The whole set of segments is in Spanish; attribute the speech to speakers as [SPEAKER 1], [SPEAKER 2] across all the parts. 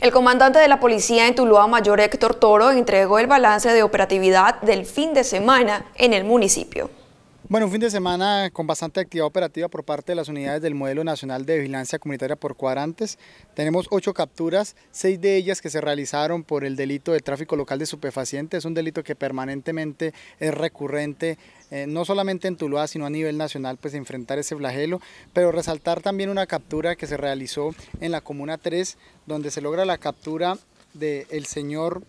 [SPEAKER 1] El comandante de la policía en Tuluá Mayor Héctor Toro entregó el balance de operatividad del fin de semana en el municipio. Bueno, un fin de semana con bastante actividad operativa por parte de las unidades del Modelo Nacional de Vigilancia Comunitaria por Cuadrantes. Tenemos ocho capturas, seis de ellas que se realizaron por el delito de tráfico local de supefacientes. Es un delito que permanentemente es recurrente, eh, no solamente en Tuluá, sino a nivel nacional, pues enfrentar ese flagelo. Pero resaltar también una captura que se realizó en la Comuna 3, donde se logra la captura del señor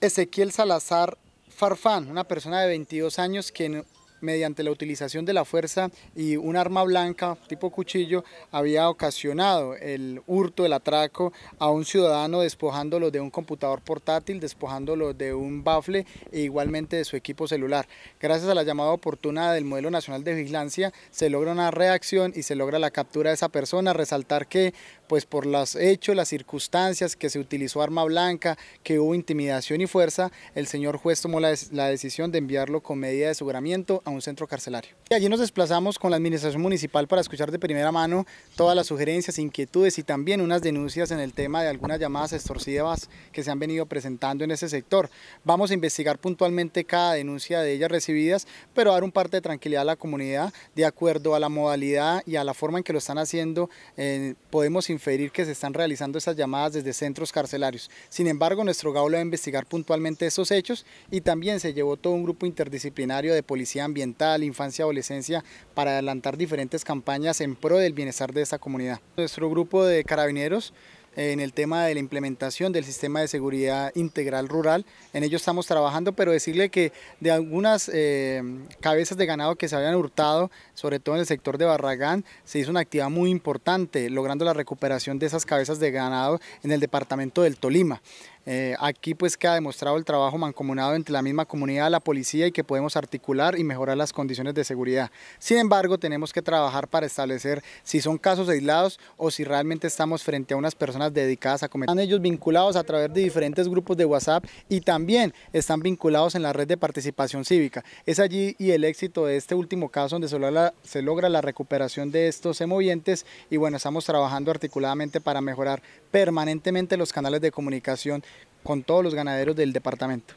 [SPEAKER 1] Ezequiel Salazar Farfan, una persona de 22 años que mediante la utilización de la fuerza y un arma blanca tipo cuchillo había ocasionado el hurto, el atraco a un ciudadano despojándolo de un computador portátil, despojándolo de un bafle e igualmente de su equipo celular. Gracias a la llamada oportuna del Modelo Nacional de Vigilancia se logra una reacción y se logra la captura de esa persona, resaltar que pues por los hechos, las circunstancias, que se utilizó arma blanca, que hubo intimidación y fuerza, el señor juez tomó la, decisión de enviarlo con medida de aseguramiento a un centro carcelario. Y allí nos desplazamos con la administración municipal para escuchar de primera mano todas las sugerencias, inquietudes y también unas denuncias en el tema de algunas llamadas extorsivas que se han venido presentando en ese sector. Vamos a investigar puntualmente cada denuncia de ellas recibidas, pero dar un parte de tranquilidad a la comunidad de acuerdo a la modalidad y a la forma en que lo están haciendo. Eh, podemos inferir que se están realizando esas llamadas desde centros carcelarios. Sin embargo, nuestro GAO va a investigar puntualmente esos hechos y también se llevó todo un grupo interdisciplinario de policía ambiental infancia y adolescencia, para adelantar diferentes campañas en pro del bienestar de esta comunidad. Nuestro grupo de carabineros en el tema de la implementación del sistema de seguridad integral rural. En ello estamos trabajando, pero decirle que de algunas eh, cabezas de ganado que se habían hurtado, sobre todo en el sector de Barragán, se hizo una actividad muy importante, logrando la recuperación de esas cabezas de ganado en el departamento del Tolima. Eh, aquí pues que ha demostrado el trabajo mancomunado entre la misma comunidad, la policía y que podemos articular y mejorar las condiciones de seguridad. Sin embargo, tenemos que trabajar para establecer si son casos aislados o si realmente estamos frente a unas personas dedicadas a cometer. Están ellos vinculados a través de diferentes grupos de WhatsApp y también están vinculados en la red de participación cívica. Es allí y el éxito de este último caso donde se logra, se logra la recuperación de estos emovientes y bueno, estamos trabajando articuladamente para mejorar permanentemente los canales de comunicación con todos los ganaderos del departamento.